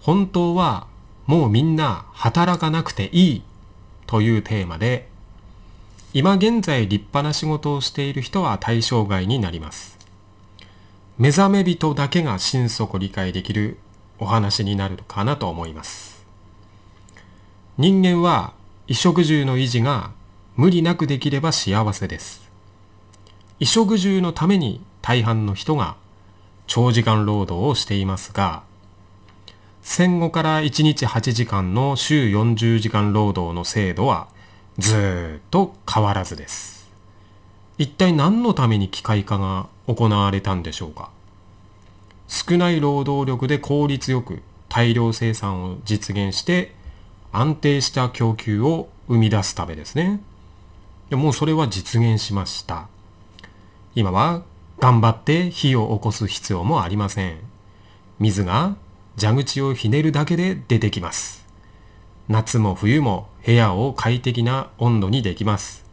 本当はもうみんな働かなくていいというテーマで今現在立派な仕事をしている人は対象外になります目覚め人だけが心底理解できるお話になるかなと思います人間は衣食住の維持が無理なくできれば幸せです衣食住のために大半の人が長時間労働をしていますが戦後から1日8時間の週40時間労働の制度はずっと変わらずです。一体何のために機械化が行われたんでしょうか少ない労働力で効率よく大量生産を実現して安定した供給を生み出すためですね。もうそれは実現しました。今は頑張って火を起こす必要もありません。水が蛇口をひねるだけで出てきます。夏も冬も部屋を快適な温度にできます。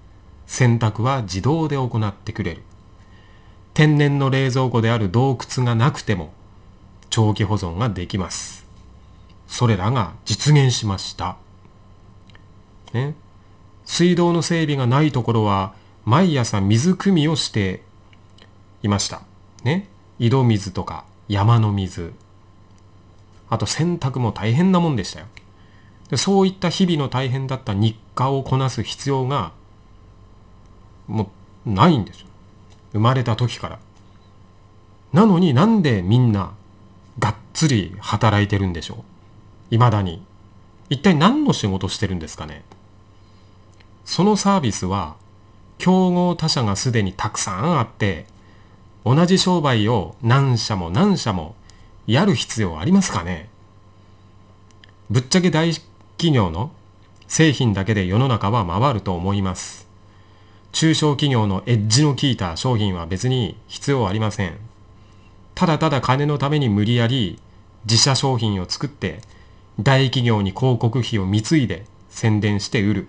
洗濯は自動で行ってくれる。天然の冷蔵庫である洞窟がなくても長期保存ができます。それらが実現しました。ね。水道の整備がないところは毎朝水汲みをしていました。ね。井戸水とか山の水あと洗濯も大変なもんでしたよ。でそういった日々の大変だった日課をこなす必要がもうないんですよ。生まれた時から。なのになんでみんながっつり働いてるんでしょう。いまだに。一体何の仕事してるんですかね。そのサービスは競合他社がすでにたくさんあって同じ商売を何社も何社もやる必要ありますかねぶっちゃけ大企業の製品だけで世の中は回ると思います。中小企業のエッジの効いた商品は別に必要ありません。ただただ金のために無理やり自社商品を作って大企業に広告費を貢いで宣伝して売る。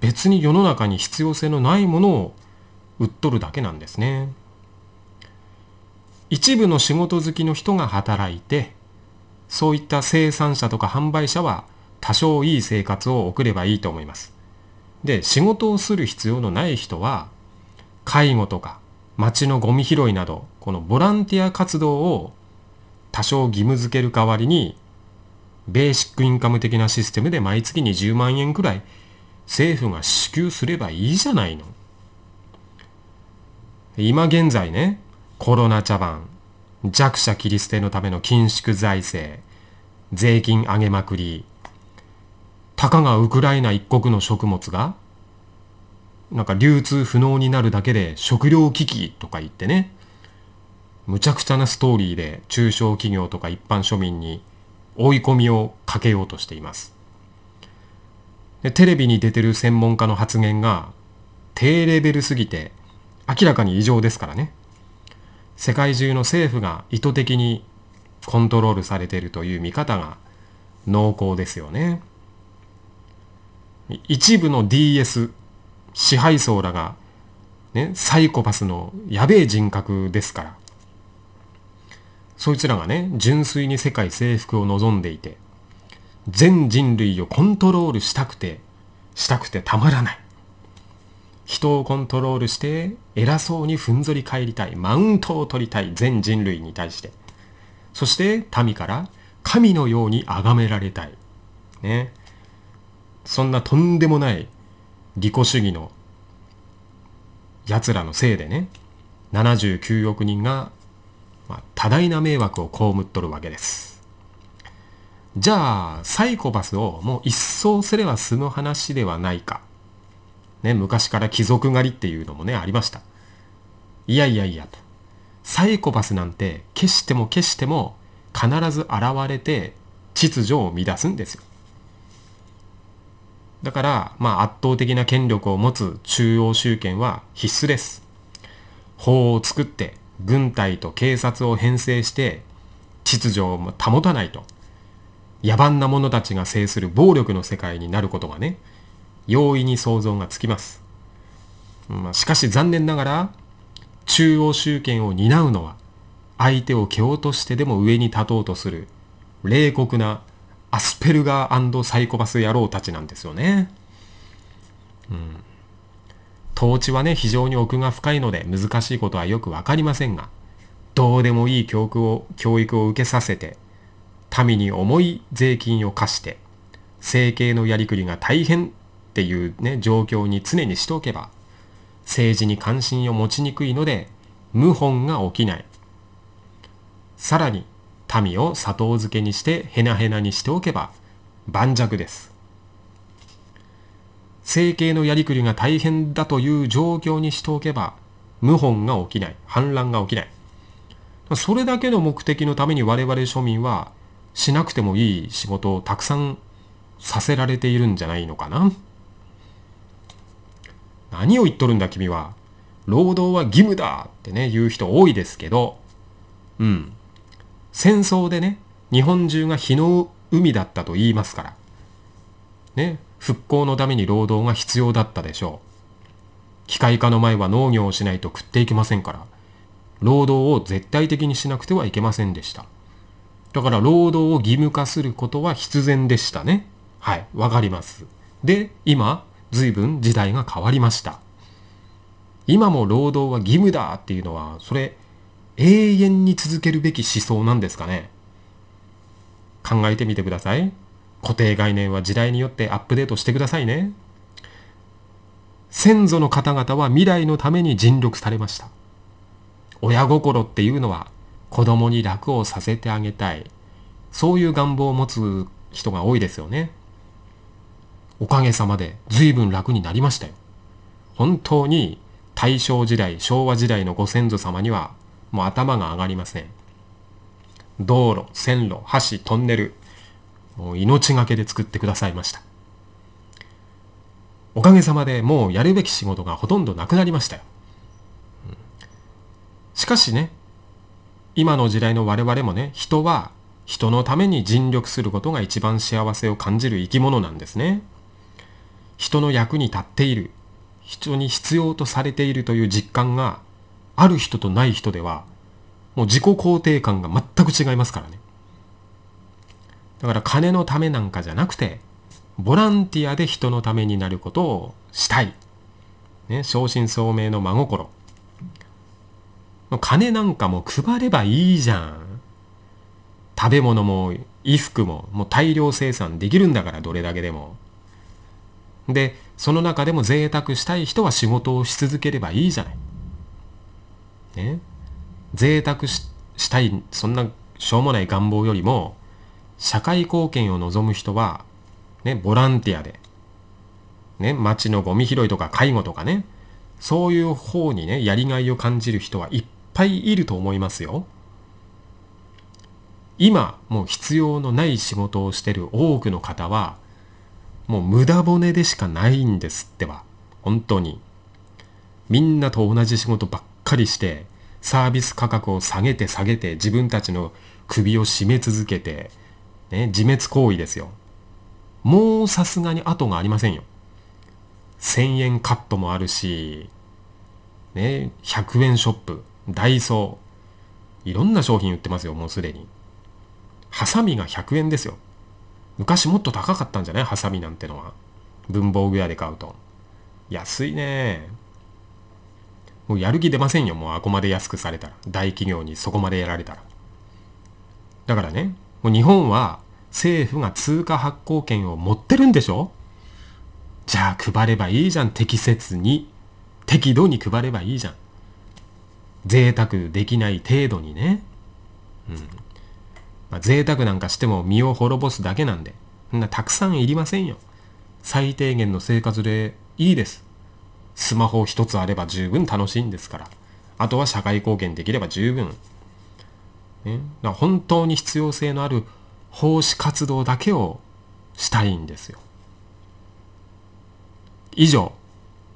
別に世の中に必要性のないものを売っとるだけなんですね。一部の仕事好きの人が働いてそういった生産者とか販売者は多少いい生活を送ればいいと思います。で仕事をする必要のない人は介護とか街のゴミ拾いなどこのボランティア活動を多少義務付ける代わりにベーシックインカム的なシステムで毎月1 0万円くらい政府が支給すればいいじゃないの。今現在ねコロナ茶番、弱者切り捨てのための緊縮財政、税金上げまくり、たかがウクライナ一国の食物が、なんか流通不能になるだけで食糧危機とか言ってね、むちゃくちゃなストーリーで中小企業とか一般庶民に追い込みをかけようとしています。でテレビに出てる専門家の発言が低レベルすぎて明らかに異常ですからね。世界中の政府が意図的にコントロールされているという見方が濃厚ですよね。一部の DS 支配層らが、ね、サイコパスのやべえ人格ですからそいつらがね純粋に世界征服を望んでいて全人類をコントロールしたくてしたくてたまらない人をコントロールして偉そうにふんぞり返りたいマウントを取りたい全人類に対してそして民から神のように崇められたい、ね、そんなとんでもない利己主義のやつらのせいでね79億人が、まあ、多大な迷惑を被っとるわけですじゃあサイコパスをもう一掃すれば済む話ではないかね、昔から貴族狩りっていうのもね、ありました。いやいやいやと。サイコパスなんて、消しても消しても、必ず現れて、秩序を乱すんですよ。だから、まあ、圧倒的な権力を持つ中央集権は必須です。法を作って、軍隊と警察を編成して、秩序を保たないと。野蛮な者たちが制する暴力の世界になることがね、容易に想像がつきます。まあ、しかし残念ながら、中央集権を担うのは、相手を蹴落としてでも上に立とうとする、冷酷なアスペルガーサイコパス野郎たちなんですよね。うん。統治はね、非常に奥が深いので難しいことはよくわかりませんが、どうでもいい教育を、教育を受けさせて、民に重い税金を課して、政経のやりくりが大変っていうね、状況に常にしておけば、政治に関心を持ちにくいので、謀反が起きない。さらに、民を砂糖漬けにしてヘナヘナにしておけば、盤石です。政権のやりくりが大変だという状況にしておけば、謀反が起きない。反乱が起きない。それだけの目的のために我々庶民はしなくてもいい仕事をたくさんさせられているんじゃないのかな。何を言っとるんだ君は。労働は義務だってね、言う人多いですけど、うん。戦争でね、日本中が火の海だったと言いますから。ね、復興のために労働が必要だったでしょう。機械化の前は農業をしないと食っていけませんから、労働を絶対的にしなくてはいけませんでした。だから労働を義務化することは必然でしたね。はい、わかります。で、今、随分時代が変わりました今も労働は義務だっていうのはそれ永遠に続けるべき思想なんですかね考えてみてください固定概念は時代によってアップデートしてくださいね先祖の方々は未来のために尽力されました親心っていうのは子供に楽をさせてあげたいそういう願望を持つ人が多いですよねおかげさまで随分楽になりましたよ。本当に大正時代、昭和時代のご先祖様にはもう頭が上がりません。道路、線路、橋、トンネル、もう命がけで作ってくださいました。おかげさまでもうやるべき仕事がほとんどなくなりましたよ。しかしね、今の時代の我々もね、人は人のために尽力することが一番幸せを感じる生き物なんですね。人の役に立っている人に必要とされているという実感がある人とない人ではもう自己肯定感が全く違いますからねだから金のためなんかじゃなくてボランティアで人のためになることをしたい、ね、正真正銘の真心金なんかも配ればいいじゃん食べ物も衣服ももう大量生産できるんだからどれだけでも。で、その中でも贅沢したい人は仕事をし続ければいいじゃない。ね。贅沢したい、そんなしょうもない願望よりも、社会貢献を望む人は、ね、ボランティアで、ね、町のゴミ拾いとか介護とかね、そういう方にね、やりがいを感じる人はいっぱいいると思いますよ。今、もう必要のない仕事をしてる多くの方は、もう無駄骨でしかないんですってば本当にみんなと同じ仕事ばっかりしてサービス価格を下げて下げて自分たちの首を絞め続けて、ね、自滅行為ですよもうさすがに後がありませんよ1000円カットもあるし、ね、100円ショップダイソーいろんな商品売ってますよもうすでにハサミが100円ですよ昔もっと高かったんじゃないハサミなんてのは。文房具屋で買うと。安いねもうやる気出ませんよ、もうあこまで安くされたら。大企業にそこまでやられたら。だからね、もう日本は政府が通貨発行権を持ってるんでしょじゃあ配ればいいじゃん、適切に。適度に配ればいいじゃん。贅沢できない程度にね。うん。まあ、贅沢なんかしても身を滅ぼすだけなんで、んなたくさんいりませんよ。最低限の生活でいいです。スマホ一つあれば十分楽しいんですから。あとは社会貢献できれば十分。ね、本当に必要性のある奉仕活動だけをしたいんですよ。以上、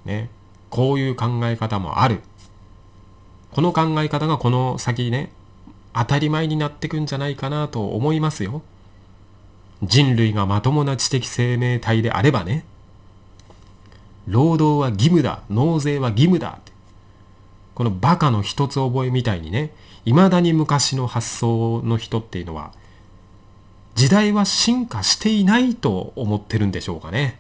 ね、こういう考え方もある。この考え方がこの先ね、当たり前になってくんじゃないかなと思いますよ。人類がまともな知的生命体であればね。労働は義務だ、納税は義務だこのバカの一つ覚えみたいにね、未だに昔の発想の人っていうのは、時代は進化していないと思ってるんでしょうかね。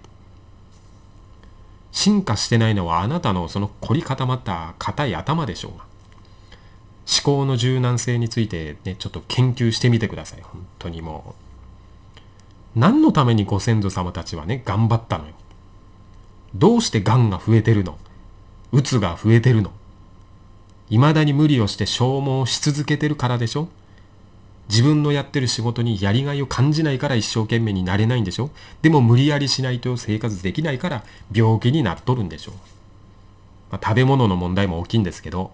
進化してないのはあなたのその凝り固まった硬い頭でしょうが。思考の柔軟性についてね、ちょっと研究してみてください。本当にもう。何のためにご先祖様たちはね、頑張ったのよ。どうして癌が増えてるのうつが増えてるの未だに無理をして消耗し続けてるからでしょ自分のやってる仕事にやりがいを感じないから一生懸命になれないんでしょでも無理やりしないと生活できないから病気になっとるんでしょ、まあ、食べ物の問題も大きいんですけど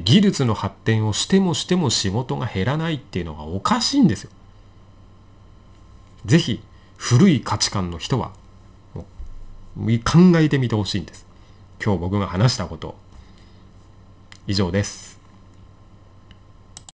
技術の発展をしてもしても仕事が減らないっていうのがおかしいんですよ。ぜひ古い価値観の人は考えてみてほしいんです。今日僕が話したこと以上です。